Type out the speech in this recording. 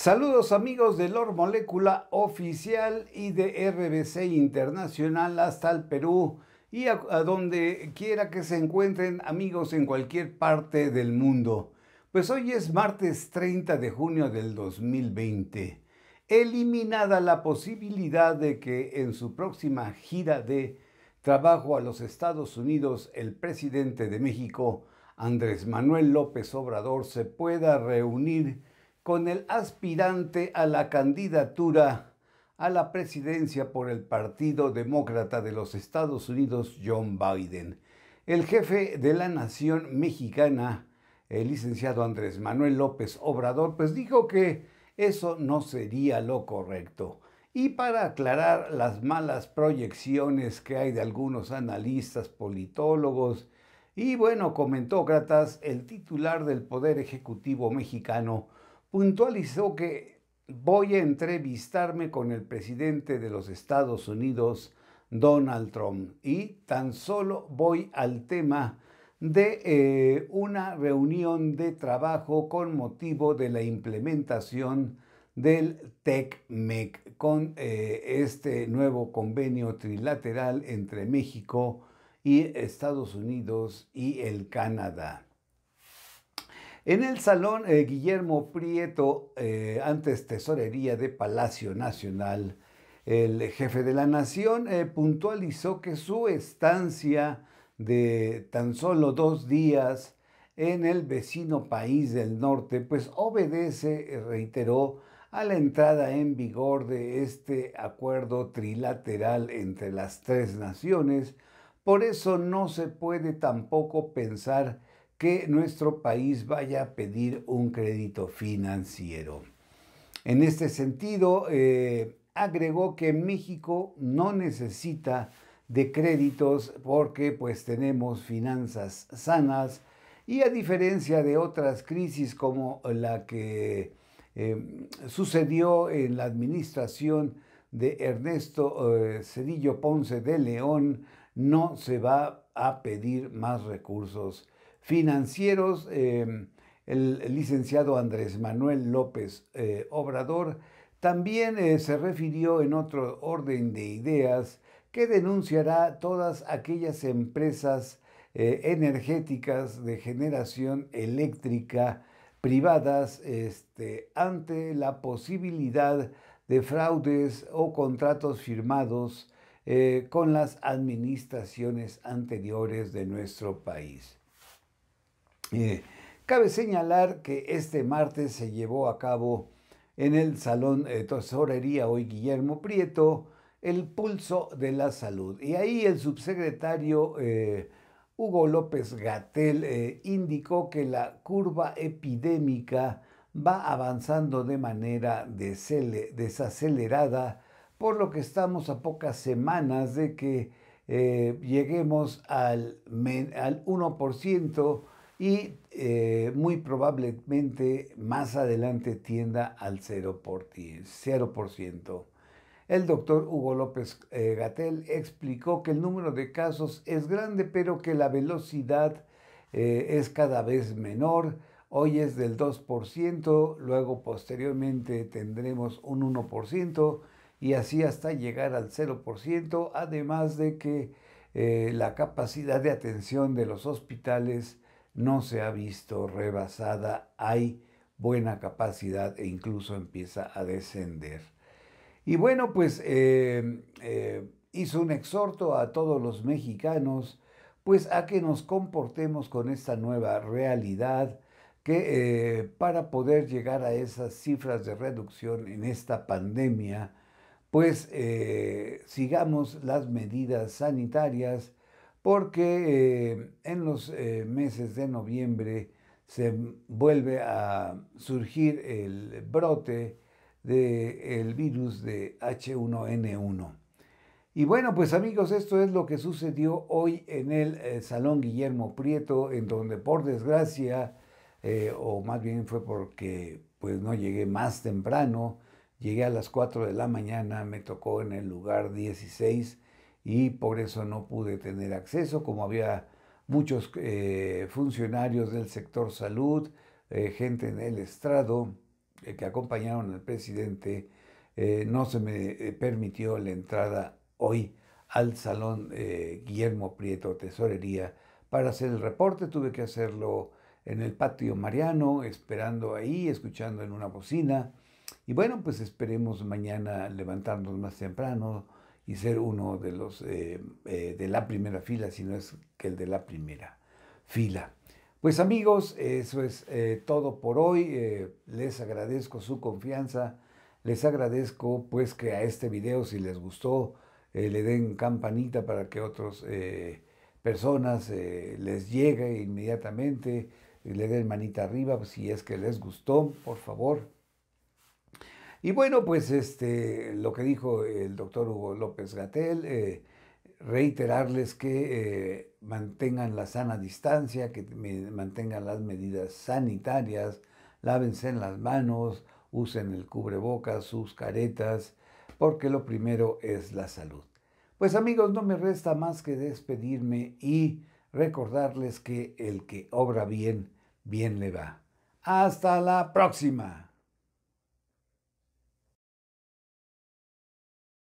Saludos amigos de Lor Molécula Oficial y de RBC Internacional hasta el Perú y a, a donde quiera que se encuentren amigos en cualquier parte del mundo. Pues hoy es martes 30 de junio del 2020. Eliminada la posibilidad de que en su próxima gira de trabajo a los Estados Unidos el presidente de México, Andrés Manuel López Obrador, se pueda reunir con el aspirante a la candidatura a la presidencia por el Partido Demócrata de los Estados Unidos, John Biden. El jefe de la nación mexicana, el licenciado Andrés Manuel López Obrador, pues dijo que eso no sería lo correcto. Y para aclarar las malas proyecciones que hay de algunos analistas, politólogos y bueno, comentócratas, el titular del Poder Ejecutivo mexicano, puntualizó que voy a entrevistarme con el presidente de los Estados Unidos, Donald Trump, y tan solo voy al tema de eh, una reunión de trabajo con motivo de la implementación del tec con eh, este nuevo convenio trilateral entre México y Estados Unidos y el Canadá. En el Salón eh, Guillermo Prieto, eh, antes Tesorería de Palacio Nacional, el jefe de la Nación eh, puntualizó que su estancia de tan solo dos días en el vecino país del norte, pues obedece, reiteró, a la entrada en vigor de este acuerdo trilateral entre las tres naciones. Por eso no se puede tampoco pensar que nuestro país vaya a pedir un crédito financiero. En este sentido, eh, agregó que México no necesita de créditos porque pues tenemos finanzas sanas y a diferencia de otras crisis como la que eh, sucedió en la administración de Ernesto eh, Cedillo Ponce de León, no se va a pedir más recursos financieros, em, el licenciado Andrés Manuel López eh, Obrador también eh, se refirió en otro orden de ideas que denunciará todas aquellas empresas eh, energéticas de generación eléctrica privadas este, ante la posibilidad de fraudes o contratos firmados con las administraciones anteriores de nuestro país cabe señalar que este martes se llevó a cabo en el Salón de Tesorería hoy Guillermo Prieto el pulso de la salud. Y ahí el subsecretario eh, Hugo López Gatel eh, indicó que la curva epidémica va avanzando de manera desacelerada, por lo que estamos a pocas semanas de que eh, lleguemos al, al 1% y eh, muy probablemente más adelante tienda al 0%. El doctor Hugo López eh, Gatel explicó que el número de casos es grande, pero que la velocidad eh, es cada vez menor. Hoy es del 2%, luego posteriormente tendremos un 1% y así hasta llegar al 0%, además de que la capacidad de atención de los hospitales no se ha visto rebasada, hay buena capacidad e incluso empieza a descender. Y bueno, pues eh, eh, hizo un exhorto a todos los mexicanos, pues a que nos comportemos con esta nueva realidad, que eh, para poder llegar a esas cifras de reducción en esta pandemia, pues sigamos las medidas sanitarias porque eh, en los eh, meses de noviembre se vuelve a surgir el brote del virus de H1N1. Y bueno, pues amigos, esto es lo que sucedió hoy en el eh, Salón Guillermo Prieto, en donde por desgracia, o más bien fue porque pues, no llegué más temprano, llegué a las 4 de la mañana, me tocó en el lugar 16 y por eso no pude tener acceso, como había muchos eh, funcionarios del sector salud, eh, gente en el estrado eh, que acompañaron al presidente, no se me permitió la entrada hoy al salón Guillermo Prieto Tesorería para hacer el reporte. Tuve que hacerlo en el patio Mariano, esperando ahí, escuchando en una bocina. Y bueno, pues esperemos mañana levantarnos más temprano y ser uno de los eh, eh, de la primera fila, si no es que el de la primera fila. Pues amigos, eso es eh, todo por hoy. les agradezco su confianza. Les agradezco pues que a este video, si les gustó, le den campanita para que otras personas les llegue inmediatamente. Le den manita arriba pues, si es que les gustó, por favor. Y bueno, pues este, lo que dijo el doctor Hugo López Gatel, eh, reiterarles que eh, mantengan la sana distancia, que mantengan las medidas sanitarias, lávense las manos, usen el cubrebocas, sus caretas, porque lo primero es la salud. Pues amigos, no me resta más que despedirme y recordarles que el que obra bien, bien le va. Hasta la próxima.